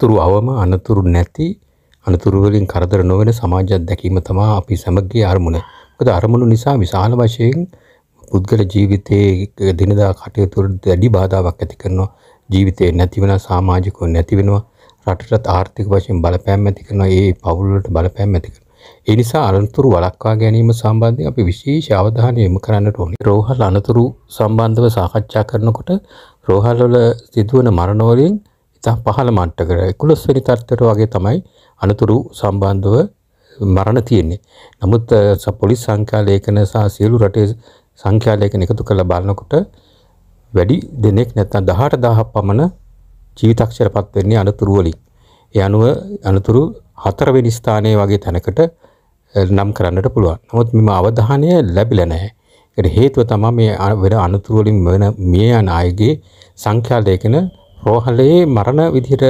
අනතුරු අවම අනතුරු නැති අනතුරුවලින් කරදර නොවන සමාජයක් දැකීම තමා අපි සමගගේ අරමුණ. මොකද අරමුණු නිසා විශාල වශයෙන් පුද්ගල ජීවිතයේ දිනදා කටයුතු වැඩි බාධාවක් ඇති කරනවා. ජීවිතේ නැති වෙන සමාජිකව නැති වෙනවා. රටට ආර්ථික වශයෙන් බලපෑම් ඇති කරනවා. ඒ පවුල් වලට බලපෑම් ඇති කරනවා. ඒ නිසා අනතුරු වළක්වා ගැනීම සම්බන්ධයෙන් අපි විශේෂ අවධානය යොමු කරන්නට ඕනේ. රෝහල් අනතුරු සම්බන්ධව සාකච්ඡා කරනකොට රෝහල් වල සිදුවන මරණ වලින් ඉතා පහළ මට්ටකර එකුලස්වනි තර්තර වගේ තමයි අනතුරු සම්බන්ධව මරණ තියෙන්නේ. නමුත් පොලිස් සංඛ්‍යාලේඛන සහ සියලු රටේ සංඛ්‍යාලේඛන එකතු කරලා බලනකොට වැඩි දෙනෙක් නැත්නම් 18000ක් පමණ ජීවිතක්ෂරපත් වෙන්නේ අනතුරු වලින්. ඒ අනුව අනතුරු හතරවෙනි ස්ථානයේ වගේ තැනකට නම් කරන්නට පුළුවන්. නමුත් මෙම අවධානය ලැබිලා නැහැ. ඒකට හේතුව තමයි මේ වෙන අනතුරු වලින් මේ යන අයගේ සංඛ්‍යාලේඛන රෝහලේ මරණ විදිහට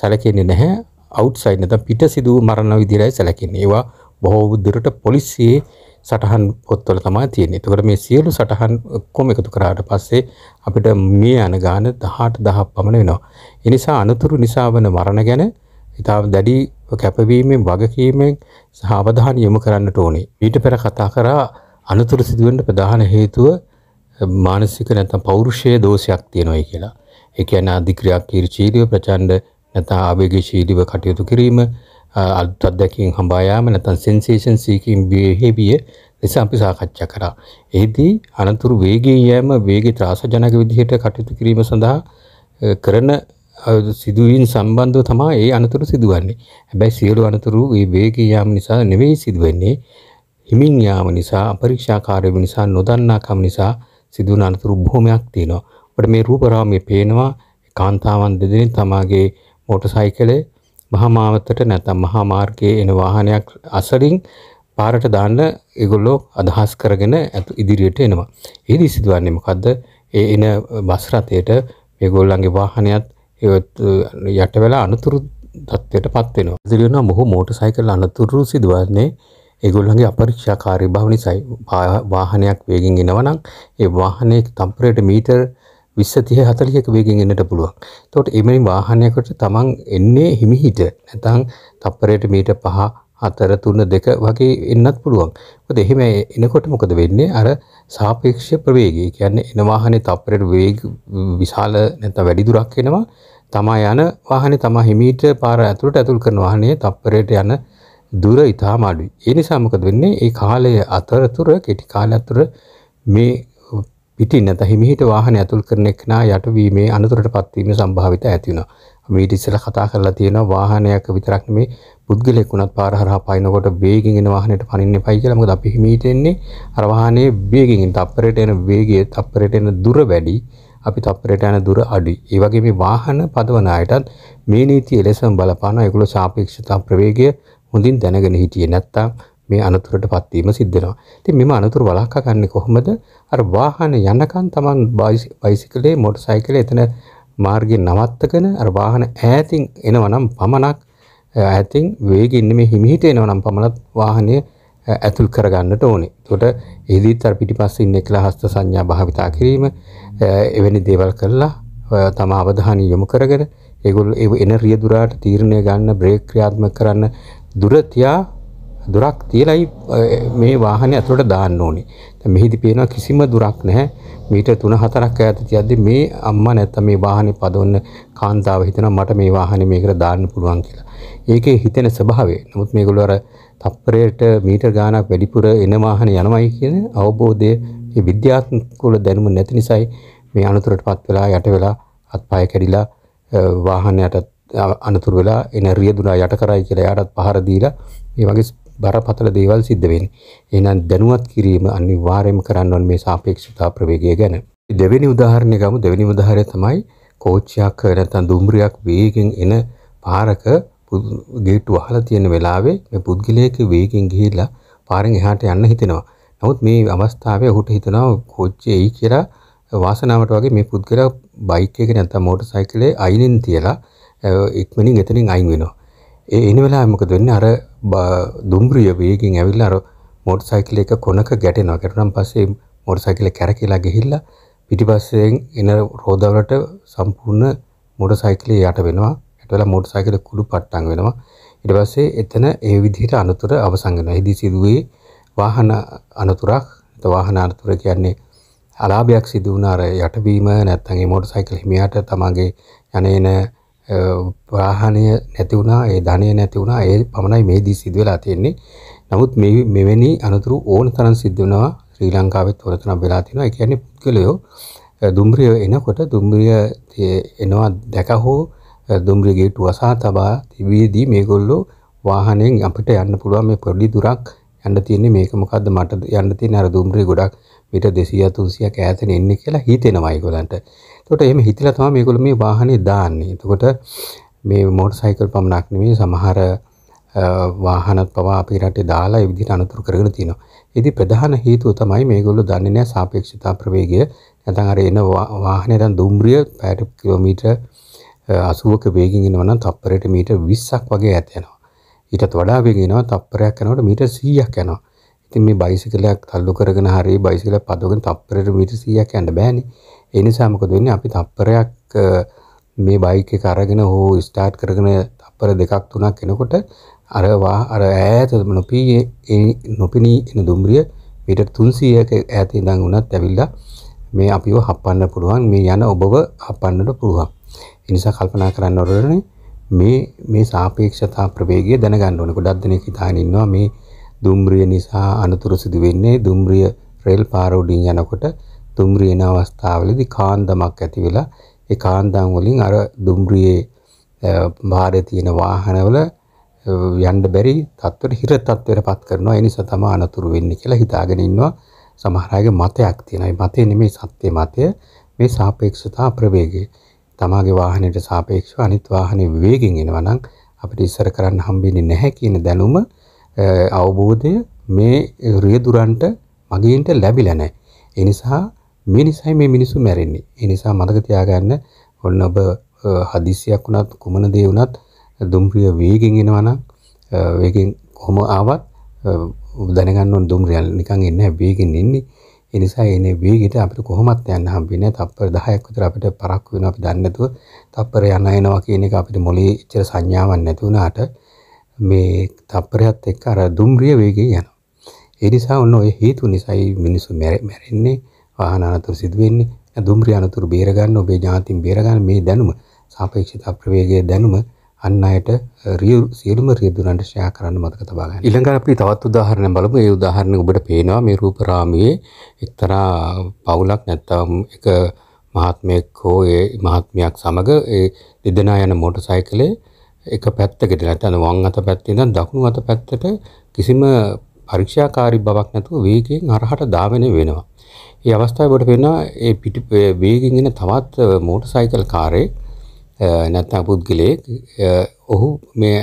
සැලකෙන්නේ නැහැ අවුට්සයිඩ් නැත්නම් පිට සිදු මරණ විදිහටයි සැලකෙන්නේ. ඒවා බොහෝ දුරට පොලිසියේ සටහන් පොත්වල තමයි තියෙන්නේ. එතකොට මේ සියලු සටහන් ඔක්කොම එකතු කරාට පස්සේ අපිට මේ යන ගාන 18000 පමණ වෙනවා. ඒ නිසා අනුතුරු නිසා වන මරණ ගැන ඉතාම දැඩි කැපවීමෙන් වගකීමෙන් සහ අවධානය යොමු කරන්නට ඕනේ. ඊට පෙර කතා කරා අනුතුරු සිදුවෙන්න ප්‍රධාන හේතුව මානසික නැත්නම් පෞරුෂයේ දෝෂයක් තියෙනවායි කියලා. ඒ කියන්නේ අධික්‍රියාශීලීව ප්‍රචණ්ඩ නැත්නම් ආවේගශීලීව කටයුතු කිරීම අත්දැකීම් හඹා යාම නැත්නම් සෙන්සේෂන් සීකින් බිහේවියර් ලෙස අපි සාකච්ඡා කරා. එෙහිදී අනතුරු වේගී යෑම වේගී ත්‍රාසජනක විදිහට කටයුතු කිරීම සඳහා කරන සිදුවීම් සම්බන්ධව තමයි ඒ අනතුරු සිදුවන්නේ. හැබැයි සියලු අනතුරු මේ වේගී යාම නිසා නෙවෙයි සිදුවෙන්නේ. හිමින් යාම නිසා, අපරීක්ෂාකාරීව නිසා, නොදන්නාකම නිසා සිදුවන අනතුරු බොහොමයක් තියෙනවා. අපිට මේ රූපරාමයේ පේනවා කාන්තාවන් දෙදෙනෙක් තමගේ මෝටර් සයිකලේ මහා මාවතට නැත්නම් මහා මාර්ගයේ එන වාහනයක් අසරින් පාරට දාන්න ඒගොල්ලෝ අදහස් කරගෙන ඉදිරියට එනවා. ඒදි සිදුවන්නේ මොකද්ද? ඒ එන බස් රථයට මේගොල්ලන්ගේ වාහනයත් යට වෙලා අනතුරු තත්ත්වයටපත් වෙනවා. ඉදිරිය වෙන මොහු මෝටර් සයිකල් අනතුරු සිදුවන්නේ ඒගොල්ලන්ගේ අපරික්ෂාකාරී බව නිසායි. වාහනයක් වේගෙන් එනවා නම් ඒ වාහනයේ තම්පරයට මීටර් විස්ස තිය හතලියක වේගෙන් එන්නට පුළුවන්. තොට එමනි වාහනයකට තමන් එන්නේ හිමිහිට නැතං තප්පරයට මීට පහ හතර තුන්න දෙක වගේ එන්නත් පුළුවන්. මොකද එහෙම එනකොට මොකද වෙන්නේ? අර සාපේක්ෂ ප්‍රවේගය කියන්නේ එන වාහනේ තප්පරයට වේග විශාල නැත්නම් වැඩි දුරක් එනවා. තමා යන වාහනේ තමා හිමීට පාර ඇතුළට ඇතුල් කරන වාහනේ තප්පරයට යන දුර ඉතාම අඩුයි. ඒ නිසා මොකද වෙන්නේ? ඒ කාලය අතරතුර කෙටි කාලය අතර මේ පිටින් නැත හිමිහිට වාහන ඇතුල් කරන එක්නා යටවීමේ අනතුරට පත්වීම සම්භාවිත ඇති වෙනවා. මීට ඉස්සෙල්ලා කතා කරලා තියෙනවා වාහනයක විතරක් නෙමේ පුද්ගලයෙක් වුණත් පාර හරහා පයින්නකොට වේගෙන් එන වාහනයට පනින්න එපයි කියලා. මොකද අපි හිමිහිට එන්නේ අර වාහනේ වේගෙන් එන තප්පරයට එන වේගය තප්පරයට එන දුර වැඩි. අපි තප්පරයට යන දුර අඩුයි. ඒ වගේ මේ වාහන පදවන අයටත් මේ නීතිය ලෙසම බලපානවා. ඒගොල්ලෝ සාපේක්ෂතා ප්‍රවේගය හොඳින් දැනගෙන හිටියේ නැත්තම් මේ අනතුරට පත්වීම සිද්ධ වෙනවා. ඉතින් මෙම අනතුරු වළක්වා ගන්න කොහොමද? අර වාහන යනකම් Taman බයිසිකලේ මොටරසයිකලේ එතන මාර්ගේ නවත්තගෙන අර වාහන ඈතින් එනවනම් පමණක් ඈතින් වේගින් මේ හිමිහිට එනවනම් පමණක් වාහනය ඇතුල් කරගන්නට ඕනේ. එතකොට එහිදීත් අර පිටිපස්සේ ඉන්න එකලා හස්ත සංඥා භාවිතා කිරීම එවැනි දේවල් කරලා තම අවධානය යොමු කරගෙන ඒගොල්ලෝ එන රියදුරාට තීරණය ගන්න බ්‍රේක් ක්‍රියාත්මක කරන්න දුර තියා දොරක් තියලයි මේ වාහනේ ඇතුළට දාන්න ඕනේ. දැන් මෙහිදී පේනවා කිසිම දොරක් නැහැ. මීටර් 3-4ක් ඈත තියද්දි මේ අම්මා නැත්තම් මේ වාහනේ පදවන්න කාන්තාව හිතනවා මට මේ වාහනේ මේකට දාන්න පුළුවන් කියලා. ඒකේ හිතෙන ස්වභාවය. නමුත් මේගොල්ලෝ අර තප්පරයට මීටර් ගාණක් වැඩිපුර එන වාහනේ යනවයි කියන අවබෝධය මේ විද්‍යාත්මකව දැනුම නැති නිසායි මේ අනතුරටපත් වෙලා යට වෙලා අත්පය කැඩිලා වාහනයට අනතුරු වෙලා එන රියදුනා යට කරයි කියලා යාටත් පහර දීලා මේ වගේ බරපතල දේවල් සිද්ධ වෙන්නේ. එහෙනම් දැනුවත් කිරීම අනිවාර්යයෙන්ම කරන්න ඕනේ මේ සාපේක්ෂතා ප්‍රවේගය ගැන. දෙවෙනි උදාහරණය ගමු දෙවෙනි උදාහරණය තමයි කෝච්චියක් නැත්නම් දුම්රියක් වේගෙන් එන පාරක ගේට්ටු අහලා තියෙන වෙලාවේ මේ පුද්ගලයෙක් වේගෙන් ගිහිල්ලා පාරෙන් එහාට යන්න හිතෙනවා. නමුත් මේ අවස්ථාවේ ඔහුට හිතනවා කෝච්චිය එයි කියලා වාසනාවට වගේ මේ පුද්ගලයා බයික් එක නැත්නම් මෝටර් සයිකලේ අයිනෙන් තියලා ඉක්මනින් එතනින් අයින් වෙනවා. ඒ එන වෙලාවේ මොකද වෙන්නේ අර දුම්රිය වේගෙන් ඇවිල්ලා අර මෝටර් සයිකල් එක කොනක ගැටෙනවා. ගැටුණාන් පස්සේ මෝටර් සයිකල් එක කැරකිලා ගිහිල්ලා පිටිපස්සෙන් එන රෝදවලට සම්පූර්ණ මෝටර් සයිකලේ යට වෙනවා. යට වෙලා මෝටර් සයිකල කුඩු පට්ටම් වෙනවා. ඊට පස්සේ එතන ඒ විදිහට අනතුර අවසන් වෙනවා. ඉදි සිදුවේ වාහන අනතුරක්. ඒත වාහන අනතුර කියන්නේ අලාභයක් සිදු වුණ අර යටවීම නැත්නම් ඒ මෝටර් සයිකල් හිමියාට තමගේ යන්නේන වාහනය නැති වුණා ඒ ධනය නැති වුණා ඒ පමණයි මේ දී සිදු වෙලා තියෙන්නේ. නමුත් මේ මෙවැනි අනතුරු ඕන තරම් සිද්ධ වෙනවා ශ්‍රී ලංකාවෙත් ඕන තරම් වෙලා තිනවා. ඒ කියන්නේ පුද්ගලයෝ දුම්රිය එනකොට දුම්රිය එනවා දැක හෝ දුම්රිය ගේට්ටු අසා තබා තිබියදී මේගොල්ලෝ වාහනයෙන් අපිට යන්න පුළුවන් මේ පොඩි දුරක් යන්න තියෙන්නේ මේක මොකද්ද මට යන්න තියෙන්නේ අර දුම්රිය ගොඩක් මීටර් 200 300ක් ඈතන ඉන්නේ කියලා හිතෙනවා ඒගොල්ලන්ට. එතකොට එහෙම හිතලා තමයි මේගොල්ලෝ මේ වාහනේ දාන්නේ. එතකොට මේ මෝටර් සයිකල් පමණක් නෙමෙයි සමහර වාහනත් පවා අපේ රටේ දාලා ඒ විදිහට අනුතුරු කරගෙන තිනවා. ඒදී ප්‍රධාන හේතුව තමයි මේගොල්ලෝ දන්නේ නැහැ සාපේක්ෂතා ප්‍රවේගය. නැත්නම් අර එන වාහනේ දැන් දුම්රිය පැයට කිලෝමීටර 80ක වේගෙන් එනවා නම් තප්පරයට මීටර 20ක් වගේ ඈත යනවා. ඊටත් වඩා වේගෙන් එනවා තප්පරයක් යනකොට මීටර 100ක් යනවා. ඉතින් මේ බයිසිකලයක් තල්ලු කරගෙන හරි බයිසිකලයක් පදවගෙන තප්පරයට මීටර 100ක් යන්න බෑනේ. ඒ නිසා මොකද වෙන්නේ අපි තප්පරයක් මේ බයික් එක අරගෙන හෝ ස්ටාර්ට් කරගෙන තප්පර දෙකක් තුනක් එනකොට අර වා අර ඈත නොපී ඒ නොපිනී එන දුම්රිය මීටර් 300ක ඈත ඉඳන් උනත් ඇවිල්ලා මේ අපිව හපන්න පුළුවන් මේ යන ඔබව හපන්නට පුළුවන්. ඒ නිසා කල්පනා කරන්න ඕනේ මේ මේ සාපේක්ෂතා ප්‍රවේගය දැනගන්න ඕනේ. ගොඩක් දෙනෙක් හිතාගෙන ඉන්නවා මේ දුම්රිය නිසා අනතුරු සිදු වෙන්නේ දුම්රිය රේල් පාර උඩින් යනකොට දුම්රිය එන අවස්ථාවලදී කාන්දමක් ඇති වෙලා ඒ කාන්දම් වලින් අර දුම්රියේ භාරය තියෙන වාහනවල යන්න බැරි තත්ත්වයට හිර තත්ත්වයටපත් කරනවා. ඒ නිසා තමයි අනතුරු වෙන්නේ කියලා හිතාගෙන ඉන්නවා. සමහර අයගේ මතයක් තියෙනවා. මේ මතය නෙමෙයි සත්‍ය මතය. මේ සාපේක්ෂතා ප්‍රවේගය. තමාගේ වාහනයට සාපේක්ෂව අනිත් වාහනේ වේගෙන් එනවා නම් අපිට ඉස්සර කරන්න හම්බෙන්නේ නැහැ කියන දැනුම අවබෝධය මේ රියදුරන්ට මගේන්ට ලැබිලා නැහැ. ඒ නිසා මේ නිසයි මේ මිනිස්සු මැරෙන්නේ. ඒ නිසා මතක තියාගන්න ඔන්න ඔබ හදිසියක් වුණත් කුමන දේ වුණත් දුම්රිය වේගෙන් එනවා නම් වේගෙන් කොහොම ආවත් දැනගන්න ඕන දුම්රියල් නිකන් එන්නේ වේගෙන් එන්නේ. ඒ නිසා එනේ වේගෙට අපිට කොහොමත් යන්න හම්බෙන්නේ නැහැ. තප්පර 10ක් විතර අපිට පරක්කු වෙනවා අපි දන්නේ නැතුව තප්පර යන එනවා කියන එක අපිට මොළේ ඉච්චර සංඥාවක් නැති වුණාට මේ තප්පරයත් එක්ක අර දුම්රිය වේගෙන් යනවා. ඒ නිසා ඔන්න ඔය හේතු නිසායි මිනිස්සු මැරෙන්නේ. වාහන අනතුරු සිදු වෙන්නේ දුම්රිය අනතුරු බේරගන්න ඔබේ ඥාතින් බේරගන්න මේ දැනුම සාපේක්ෂිත අප්‍රවේගයේ දැනුම අන් අයට සියලුම රියදුරන්ට ෂෙයා කරන්න මතක තබා ගන්න. ඊළඟ අපි තවත් උදාහරණයක් බලමු. ඒ උදාහරණය ඔබට පේනවා මේ රූපරාමයේ එක්තරා පවුලක් නැත්නම් එක මහත්මයෙක් හෝ ඒ මහත්මයක් සමග ඒ දෙදෙනා යන මොටරසයිකලේ එක පැත්තකට නැත්නම් වම් අත පැත්තේ ඉඳන් දකුණු අත පැත්තට කිසිම පරීක්ෂාකාරී බවක් නැතුව වේගයෙන් අරහට ධාවනය වෙනවා. ඒ අවස්ථාවට පෙන්වා ඒ පිටි වේගෙන් එන තවත් මෝටර් සයිකල් කාරේ නැත්නම් පුද්ගලයෙක් ඔහු මේ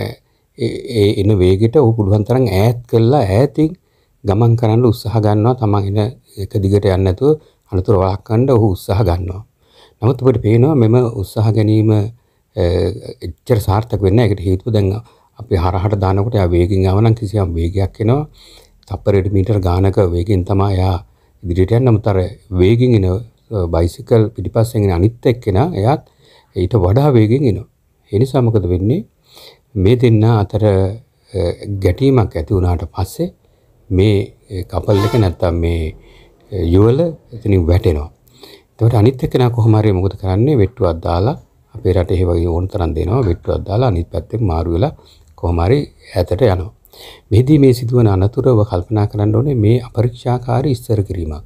ඒ එන වේගෙට ඔහු පුළුවන් තරම් ඈත් කළා ඈතින් ගමන් කරන්න උත්සාහ ගන්නවා තමන් එන එක දිගට යන්නේ නැතුව අනතුර වළක්වන්න ඔහු උත්සාහ ගන්නවා. නමුත් අපිට පේනවා මෙම උත්සාහ ගැනීම එච්චර සාර්ථක වෙන්නේ නැහැ. ඒකට හේතුව දැන් අපි හරහට දානකොට යා වේගෙන් ආව නම් කිසියම් වේගයක් එනවා. තප්පරයට මීටර ගානක වේගෙන් තමයි යා ඉදිරියට යන්න නමුත් අර වේගෙන් එන බයිසිකල් පිටිපස්සෙන් එන අනිත් එක්කෙනා එයාත් ඊට වඩා වේගෙන් එනවා. ඒ නිසා මොකද වෙන්නේ? මේ දෙන්න අතර ගැටීමක් ඇති වුණාට පස්සේ මේ කපල් එක නැත්තම් මේ යුවල එතනින් වැටෙනවා. එතකොට අනිත් එක්කෙනා කොහොම හරි මොකද කරන්නේ? වෙට්ටුවක් දාලා අපේ රටේ ඒ වගේ ඕන තරම් දෙනවා වෙට්ටුවක් දාලා අනිත් පැත්තෙන් මාරු වෙලා කොහොම හරි ඈතට යනවා. මෙහිදී මේ සිදුවන අනතුරව කල්පනා කරන්න ඕනේ මේ අපරීක්ෂාකාරී ඉස්සර කිරීමක්.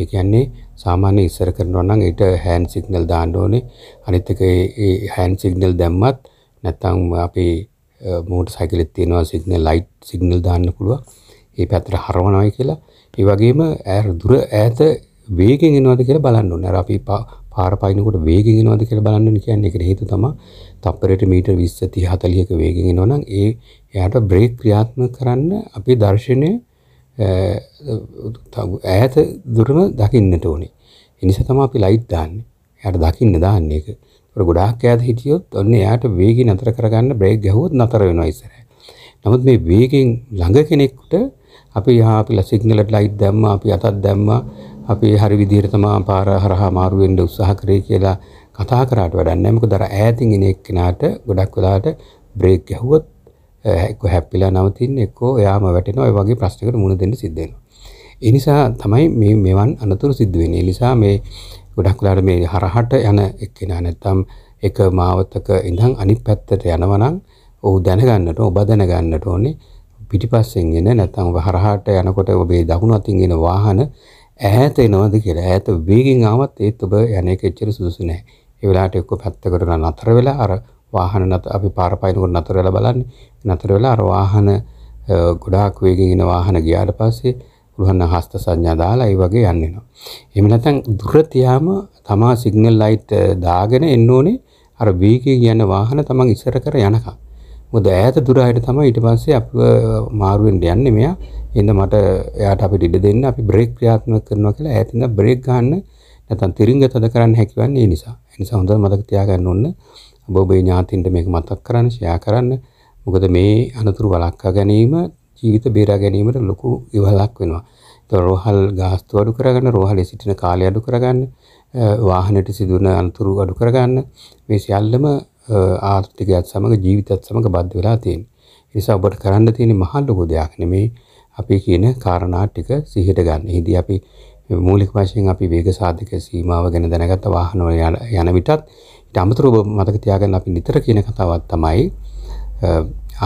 ඒ කියන්නේ සාමාන්‍ය ඉස්සර කරනවා නම් ඊට හෑන්ඩ් සිග්නල් දාන්න ඕනේ. අනිත් එක ඒ හෑන්ඩ් සිග්නල් දැම්මත් නැත්නම් අපේ මෝටර් සයිකලෙත් තියෙනවා සිග්නල් ලයිට් සිග්නල් දාන්න පුළුවන්. ඒ පැත්තට හරවනවායි කියලා. ඒ වගේම ඈත දුර ඈත වේගෙන් එනවාද කියලා බලන්න ඕනේ. අර අපි පාර පයින්නකොට වේගෙන් එනවද කියලා බලන්න කියන්නේ. ඒකට හේතුව තමයි තප්පරයට මීටර් 20 30 40ක වේගෙන් එනවනම් ඒ එයාට බ්‍රේක් ක්‍රියාත්මක කරන්න අපේ දර්ශනය ඈත දුරම දකින්නට ඕනේ. ඒ නිසා තමයි අපි ලයිට් දාන්නේ. එයාට දකින්න දාන්නේ ඒක. ඒක ගොඩාක් ඈත හිටියොත් ඔන්න එයාට වේගය නතර කරගන්න බ්‍රේක් ගැහුවොත් නතර වෙනවා ඉස්සරහ. නමුත් මේ වේගෙන් ළඟ කෙනෙක්ට අපි යහා අපි සිග්නලට ලයිට් දැම්මා අපි අතක් දැම්මා අපි හරි විදිහට තමයි පාර හරහා මාරු වෙන්න උත්සාහ කරේ කියලා කතා කරාට වැඩක් නැහැ. මොකද අර ඈතින් එන එක්කෙනාට ගොඩක් වෙලාවට බ්‍රේක් ගැහුවොත් එක්ක හැප්පිලා නවතින්න එක්ක එයාම වැටෙනවා. ඒ වගේ ප්‍රශ්නයකට මුහුණ දෙන්න සිද්ධ වෙනවා. ඒ නිසා තමයි මේ මෙවන් අනතුරු සිද්ධ වෙන්නේ. ඒ නිසා මේ ගොඩක් වෙලාවට මේ හරහට යන එක්කෙනා නැත්තම් එක මාවතක ඉඳන් අනිත් පැත්තට යනවා නම් ඔහු දැනගන්නට ඔබ දැනගන්නට ඕනේ පිටිපස්සෙන් එන නැත්නම් හරහාට යනකොට ඔබේ දකුණු අතින් එන වාහන ඈත එනවද කියලා. ඈත වේගෙන් ආවත් ඒත් ඔබ යන්නේක එච්චර සුදුසු නැහැ. ඒ වෙලාවට එක්ක පැත්තකට නතර වෙලා අර වාහන නත අපි පාර පයින්නකොට නතර වෙලා බලන්නේ. නතර වෙලා අර වාහන ගොඩාක් වේගෙන් එන වාහන ගියාට පස්සේ පුළුවන් හස්ත සංඥා දාලා ඒ වගේ යන්න එනවා. එහෙම නැත්නම් දුර තියාම තමා සිග්නල් ලයිට් දාගෙන එන්න ඕනේ අර වේගෙන් යන වාහන තමන් ඉස්සර කර යනකම්. මොකද ඈත දුර අයට තමයි ඊට පස්සේ අපිව මාරු වෙන්න යන්නේ මෙයා. එහෙනම් මට එයාට අපිට ඉඩ දෙන්න අපි බ්‍රේක් ක්‍රියාත්මක කරනවා කියලා ඈතින්ද බ්‍රේක් ගන්න නැත්නම් තිරිංග තද කරන්න හැකිවන්නේ ඒ නිසා. ඒ නිසා හොඳට මතක තියාගන්න ඕන ඔබ ඔබේ ඥාතින්ට මේක මතක් කරන්න, ෂෙයා කරන්න. මොකද මේ අනතුරු වළක්වා ගැනීම ජීවිත බේරා ගැනීමට ලොකු ඉවහලක් වෙනවා. ඒතකොට රෝහල් ගාස්තු අඩු කරගන්න, රෝහලේ සිටින කාලය අඩු කරගන්න, වාහනයට සිදුවන අනතුරු අඩු කරගන්න මේ සියල්ලම ආර්ථිකයත් සමඟ ජීවිතත් සමඟ බද්ධ වෙලා තියෙන. නිසා ඔබට කරන්න තියෙන මහා ලොකු දෙයක් නෙමේ අපි කියන කාරණා ටික සිහිට ගන්න. එහිදී අපි මූලික වශයෙන් අපි වේග සාධක සීමාව ගැන දැනගත්ත වාහන යන විටත් ඊට අමතරව ඔබ මතක තියාගන්න අපි නිතර කියන කතාවක් තමයි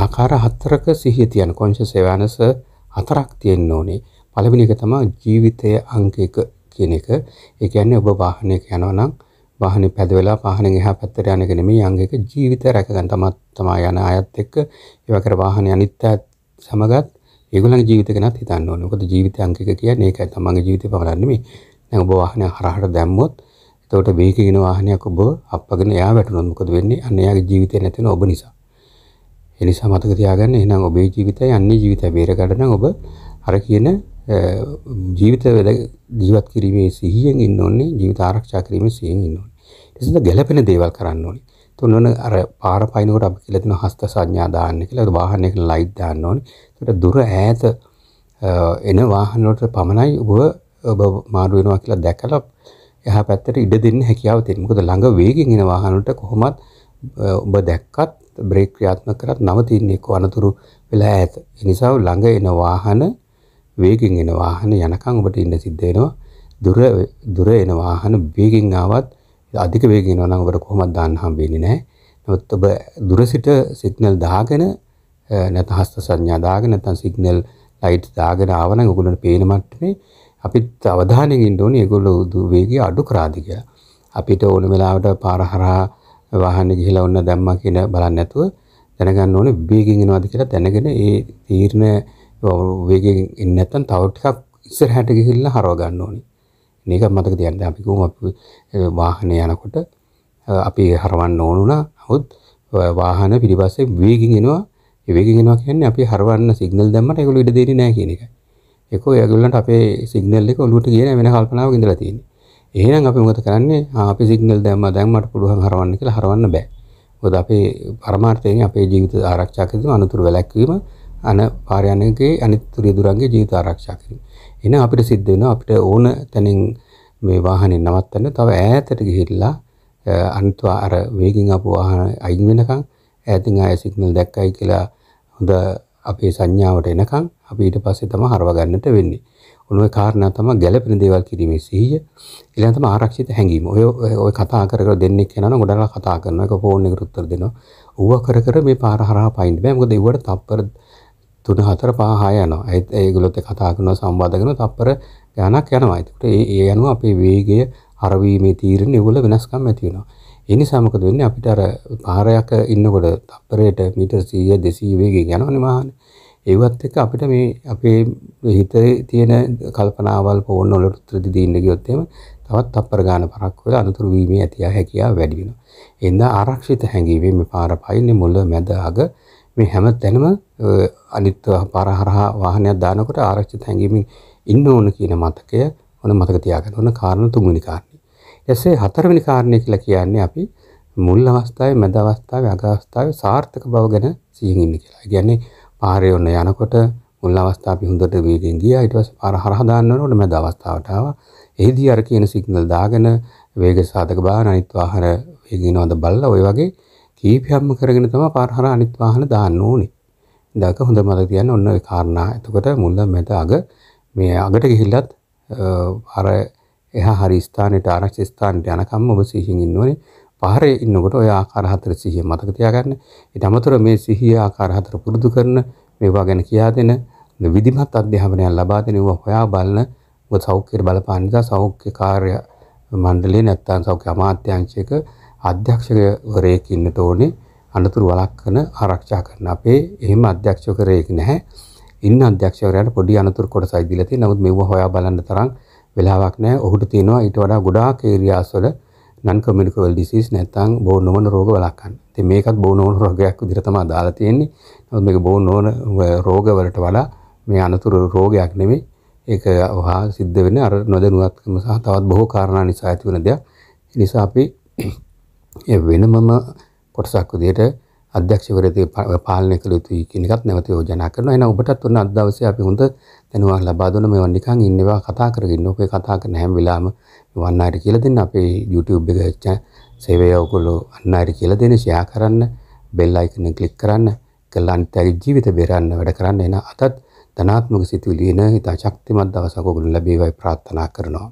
ආකාර හතරක සිහිය තියන කොන්ෂස් අවනස් හතරක් තියෙන්න ඕනේ. පළවෙනි එක තමයි ජීවිතයේ අංක එක කියන එක. ඒ කියන්නේ ඔබ වාහනයක යනවා නම් වාහනේ පැදවෙලා වාහනෙන් එහා පැත්තට යන එක නෙමෙයි යන් එක ජීවිතය රැකගන්න තමත් තමා යන අයත් එක්ක ඒ වගේ වාහනේ අනිත් අයත් සමගත් ඒගොල්ලන්ගේ ජීවිත ගැනත් හිතන්න ඕනේ. මොකද ජීවිතය අංක එක කියන්නේ ඒකයි තමන්ගේ ජීවිතය පවරන්නේ නෙමෙයි. දැන් ඔබ වාහනය හරහට දැම්මොත් එතකොට වේගින වාහනයක් ඔබ අප්පගෙන එයා වැටුණොත් මොකද වෙන්නේ? අන්න එයාගේ ජීවිතය නැති ඔබ නිසා. ඒ නිසා මතක තියාගන්න එහෙනම් ඔබේ ජීවිතය යන්නේ ජීවිතය බේරගන්න නම් ඔබ අර කියන ජීවිත ජීවත් කිරීමේ සිහියෙන් ඉන්න ඕනේ ජීවිත ආරක්ෂා කිරීමේ සිහියෙන් ඉන්න ඕනේ ඒ නිසා ගැළපෙන දේවල් කරන්න ඕනේ තුනන අර පාර පයින්නකොට අපි කියලා දෙන හස්ත සංඥා දාන්න කියලා වාහනයක ලයිට් දාන්න ඕනේ ඒකට දුර ඈත එන වාහන වලට පමණයි ඔබ ඔබ මාරු වෙනවා කියලා දැකලා එහා පැත්තට ඉඩ දෙන්න හැකියාව තියෙනවා මොකද ළඟ වේගෙන් එන වාහන වලට කොහොමත් ඔබ දැක්කත් බ්‍රේක් ක්‍රියාත්මක කරත් නවතින්නේ කොහොනතුරු වෙලා ඈත ඒ නිසා ළඟ එන වාහන වේගෙන් එන වාහන යනකම් ඔබට ඉන්න සිද්ධ වෙනවා. දුර දුර එන වාහන වේගෙන් ආවත් අධික වේගෙන් එනවා නම් ඔබට කොහොමවත් දාන්න හම්බෙන්නේ නැහැ. නමුත් ඔබ දුර සිට සිග්නල් දාගෙන නැත්නම් හස්ත සංඥා දාගෙන නැත්නම් සිග්නල් ලයිට් දාගෙන ආවනම් ඔයගොල්ලන්ට පේන මට්ටමේ අපිත් අවධානයෙන් ඉන්න ඕනේ ඒගොල්ලෝ වේගය අඩු කරාද කියලා. අපිට ඕන වෙලාවට පාර හරහා වාහනේ ගිහිලා ඔන්න දැම්මා කියන බලන්නේ නැතුව දැනගන්න ඕනේ වේගෙන් එනවාද කියලා දැනගෙන ඒ තීරණ වේගෙන් එන්නේ නැත්නම් තව ටිකක් ඉස්සරහට ගිහිල්ලා හරව ගන්න ඕනේ. මේක මතක තියාගන්න. අපි කොහොම අපි වාහනේ යනකොට අපි හරවන්න ඕන උනා. නමුත් වාහන පිටිපස්සේ වේගෙන් එනවා. ඒ වේගෙන් එනවා කියන්නේ අපි හරවන්න සිග්නල් දැම්මට ඒගොල්ලෝ ඉඩ දෙන්නේ නැහැ කියන එක. ඒක ඔයගොල්ලන්ට අපේ සිග්නල් එක ඔලුවට ගියේ නැහැ වෙන කල්පනාවක ඉඳලා තියෙන්නේ. එහෙනම් අපි මොකද කරන්නේ? අපි සිග්නල් දැම්මා දැන් මට පුළුවන් හරවන්න කියලා හරවන්න බෑ. මොකද අපේ පරමාර්ථයෙන් අපේ ජීවිත ආරක්ෂා කිරීම අනුතුරු වැළැක්වීම අන පාරයන්ගේ අනිත් තුරියදුරන්ගේ ජීවිත ආරක්ෂා කිරීම. එහෙනම් අපිට සිද්ධ වෙනවා අපිට ඕන තැනින් මේ වාහනේ නවත්තන්න තව ඈතට ගිහිල්ලා අනිත් අර වේගින් ආපු වාහන අයින් වෙනකන් ඈතින් ආය සිග්නල් දැක්කයි කියලා හොඳ අපේ සංඥාවට එනකන් අපි ඊට පස්සේ තමයි හරව ගන්නට වෙන්නේ. උණුවේ කාරණා තමයි ගැළපෙන දේවල් කිරීමේ සිහිය. ඊළඟ තමයි ආරක්ෂිත හැඟීම. ඔය ඔය කතා කර කර දෙන්නේ කියනවනම් ගොඩනගලා කතා කරනවා. ඒක ෆෝන් එකට උත්තර දෙනවා. ඌව කර කර මේ පාර හරහා පයින් බෑ. මොකද ඌවට තප්පර තුන හතර පහ හය යනවා. ඒත් ඒගොල්ලොත් කතා කරනවා සංවාද කරනවා තප්පර ගණනක් යනවා. ඒකට ඒ යනවා අපේ වේගය හරවීමේ තීරණ ඒගොල්ල වෙනස්කම් ඇති වෙනවා. ඒ නිසා මොකද වෙන්නේ අපිට අර පාරයක ඉන්නකොට තප්පරයට මීටර් 100 200 වේගයෙන් යනවනේ මහානේ. ඒවත් එක්ක අපිට මේ අපේ හිතේ තියෙන කල්පනාවල් පොවන්න වලට උත්තර දෙන්න ගියොත් එහෙම තවත් තප්පර ගන්න පරක් වෙලා අනුතුරු වීමේ ඇතිය හැකියාව වැඩි වෙනවා. එඳ ආරක්ෂිත හැඟීමේ මේ පාර පයින්නේ මුල මැද අග මේ හැම තැනම අනිත් පාරහරහා වාහනයක් දානකොට ආරක්ෂිත හැඟීමෙන් ඉන්න ඕන කියන මතකය ඔන්න මතක තියාගන්න ඕන කාරණා තුන්වෙනි කාරණේ. ඊටසේ හතරවෙනි කාරණේ කියලා කියන්නේ අපි මුල් අවස්ථාවේ මැද අවස්ථාවේ අග අවස්ථාවේ සාර්ථක බව ගැන සිහින් ඉන්න කියලා. ඒ කියන්නේ පාරේ ඔන්න යනකොට මුල් අවස්ථාවේ හොඳට වේගෙන් ගියා ඊට පස්සේ පාර හරහා දාන්න ඕනකොට මැද අවස්ථාවට ආවා. එහිදී අර කියන සිග්නල් දාගෙන වේග සාධක බාන අනිත් වාහන වේගිනවද බලලා ওই වගේ කීපයක්ම කරගෙන තමයි පාරහර අනිත් වාහන දාන්න ඕනේ. ඉඳක හොඳ මතක තියන්න ඔන්න ඒ කාරණා. එතකොට මුල මැද අග මේ අගට ගිහිල්ලත් අර එහා හරි ස්ථානෙට ආරක්ෂිත ස්ථානෙට යනකම් ඔබ සිහින් ඉන්න ඕනේ. පාරේ ඉන්නකොට ඔය ආකාර හතර සිහිය මතක තියාගන්න. ඊට අමතරව මේ සිහිය ආකාර හතර පුරුදු කරන මේවා ගැන කියා දෙන විධිමත් අධ්‍යාපනයක් ලබා දෙන ඒවා හොයා බලන ඔබ සෞඛ්‍යයට බලපාන නිසා සෞඛ්‍ය කාර්ය මණ්ඩලය නැත්නම් සෞඛ්‍ය අමාත්‍යාංශයක අධ්‍යක්ෂකවරයෙක් ඉන්නට ඕනේ අනතුරු වළක්වන ආරක්ෂා කරන. අපේ එහෙම අධ්‍යක්ෂකවරයෙක් නැහැ. ඉන්න අධ්‍යක්ෂකවරයාට පොඩි අනතුරු කොටසක් දීලා තියෙනවා. නමුත් මෙවුව හොයා බලන්න තරම් වෙලාවක් නැහැ. ඔහුට තියෙනවා ඊට වඩා ගොඩාක් ඒරියාස් වල non communicable disease නැත්නම් බෝ නොවන රෝග වළක්වන්න. ඉතින් මේකත් බෝ නොවන රෝගයක් විදිහට තමයි දාලා තියෙන්නේ. නමුත් මේක බෝ නොවන රෝගවලට වඩා මේ අනතුරු රෝගයක් නෙමෙයි. ඒක වහා සිද්ධ වෙන්නේ අර නොදැනුවත්කම සහ තවත් බොහෝ කාරණා නිසා ඇතිවන දෙයක්. ඒ නිසා අපි ඒ වෙනමම කොටසක් විදිහට අධ්‍යක්ෂවරයතේ පාලනය කළ යුතුයි කියන එකත් නැවත යෝජනා කරනවා. එහෙනම් ඔබටත් ඔන්න අද දවසේ අපි හොඳ දැනුමක් ලබා දුන්න මේවා නිකන් ඉන්නවා කතා කරගෙන ඉන්න. ඔබේ කතා කරන හැම වෙලාවම වන් අයට කියලා දෙන්න අපේ YouTube එක සේවය ඔයගොල්ලෝ අන්න අයට කියලා දෙන්න, ෂෙයා කරන්න, බෙල් අයිකන ක්ලික් කරන්න, කළා අනිත් අයගේ ජීවිත බෙරන්න වැඩ කරන්න. එහෙනම් අදත් ධනාත්මක සිතුවිලි එන හිතා ශක්තිමත් දවසක් ඔයගොල්ලෝ ලැබේවයි ප්‍රාර්ථනා කරනවා.